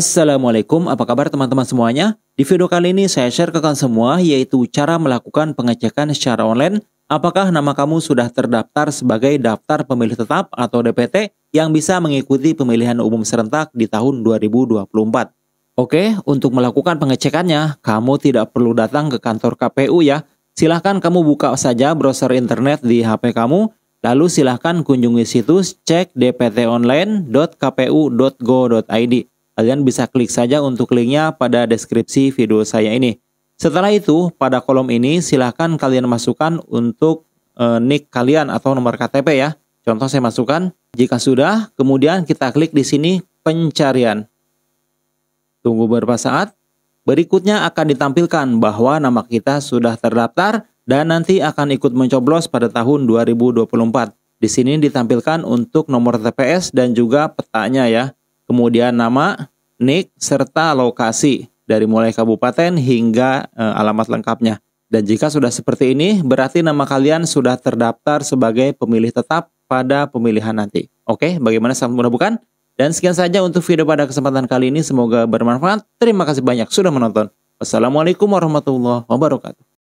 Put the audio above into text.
Assalamualaikum, apa kabar teman-teman semuanya? Di video kali ini saya share ke kalian semua yaitu cara melakukan pengecekan secara online apakah nama kamu sudah terdaftar sebagai daftar pemilih tetap atau DPT yang bisa mengikuti pemilihan umum serentak di tahun 2024. Oke, untuk melakukan pengecekannya, kamu tidak perlu datang ke kantor KPU ya. Silahkan kamu buka saja browser internet di HP kamu, lalu silahkan kunjungi situs cek dptonline.kpu.go.id. Kalian bisa klik saja untuk linknya pada deskripsi video saya ini. Setelah itu, pada kolom ini silahkan kalian masukkan untuk e, nick kalian atau nomor KTP ya. Contoh saya masukkan. Jika sudah, kemudian kita klik di sini pencarian. Tunggu beberapa saat. Berikutnya akan ditampilkan bahwa nama kita sudah terdaftar dan nanti akan ikut mencoblos pada tahun 2024. Di sini ditampilkan untuk nomor TPS dan juga petanya ya. Kemudian nama, nik, serta lokasi dari mulai kabupaten hingga e, alamat lengkapnya. Dan jika sudah seperti ini, berarti nama kalian sudah terdaftar sebagai pemilih tetap pada pemilihan nanti. Oke, bagaimana sangat mudah bukan? Dan sekian saja untuk video pada kesempatan kali ini. Semoga bermanfaat. Terima kasih banyak sudah menonton. Wassalamualaikum warahmatullahi wabarakatuh.